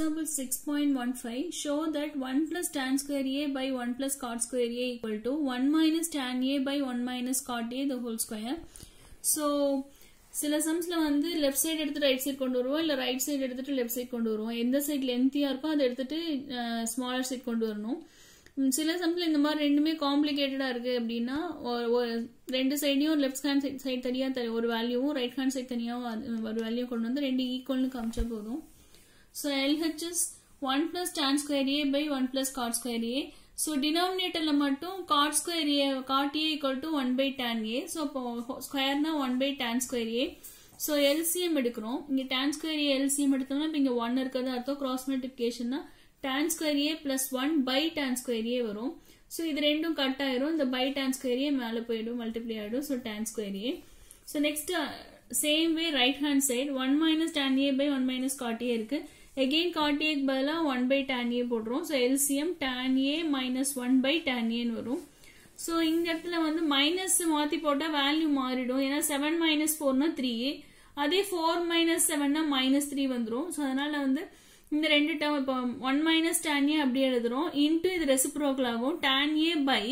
example 6.15, show that 1 plus tan square A by 1 plus cot square A equal to 1 minus tan A by 1 minus cot A the whole square. So, சில சம்ஸ்ல வந்து left side எடுத்து right side கொண்டு வருவோம் இல்லை right side எடுத்துட்டு left side கொண்டு வருவோம் எந்த சைடு லென்த்தியாக இருக்கோ அதை எடுத்துட்டு ஸ்மாலர் சைடு கொண்டு வரணும் சில சமயத்தில் இந்த மாதிரி ரெண்டுமே காம்ப்ளிகேட்டடாக இருக்குது அப்படின்னா ரெண்டு சைடையும் லெஃப்ட் ஹேண்ட் சைட் சைட் தனியாக ஒரு வேல்யூவும் ரைட் ஹேண்ட் சைட் தனியாகவும் ஒரு வேல்யூ கொண்டு வந்து ரெண்டு ஈக்குவல்னு காமிச்சா போதும் So LH is 1 plus tan square A by 1 plus cot square A. So denominatorல மட்டும் cot square A, cot A equal to 1 by tan A. So square நா 1 by tan square A. So LCM எடுக்கிறோம். இங்க tan square A LCM எடுத்தோம் இங்க 1 இருக்கது அர்த்தம் cross multiplication நா tan square A plus 1 by tan square A வரும். So இது ரெண்டும் கட் ஆயிரும் இந்த by tan square A மேல போயிடும் multiply ஆயிடும் so tan square A. So next same way right hand side 1 minus tan A by 1 minus cot A இருக்கு. Again காட்டியக்கு பதிலாக ஒன் பை டேன் ஏ போடுரும் so LCM tan A minus one by tan ஏன்னு வரும் so இந்த இடத்துல வந்து minus மாற்றி போட்டால் வேல்யூ மாறிடும் ஏன்னா செவன் மைனஸ் ஃபோர்னா த்ரீ அதே ஃபோர் மைனஸ் செவன்னா மைனஸ் த்ரீ வந்துடும் ஸோ அதனால் வந்து இந்த ரெண்டு term இப்போ ஒன் மைனஸ் டேன் ஏ அப்படியே எழுதுகிறோம் இன்ட்டு இது ரெசிப்ரோக்கல் ஆகும் டேன் ஏ பை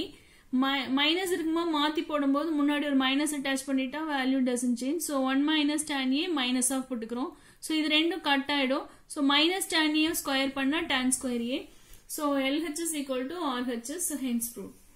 மைனஸ் இருக்கும்போது மாற்றி போடும்போது முன்னாடி ஒரு மைனஸ் அட்டாச் பண்ணிட்டா value doesn't change so one minus tan A minus of போட்டுக்கிறோம் ஸோ இது ரெண்டும் கட் ஆகிடும் so minus tan A square பண்ணால் tan square A so LHS equal to RHS hence fruit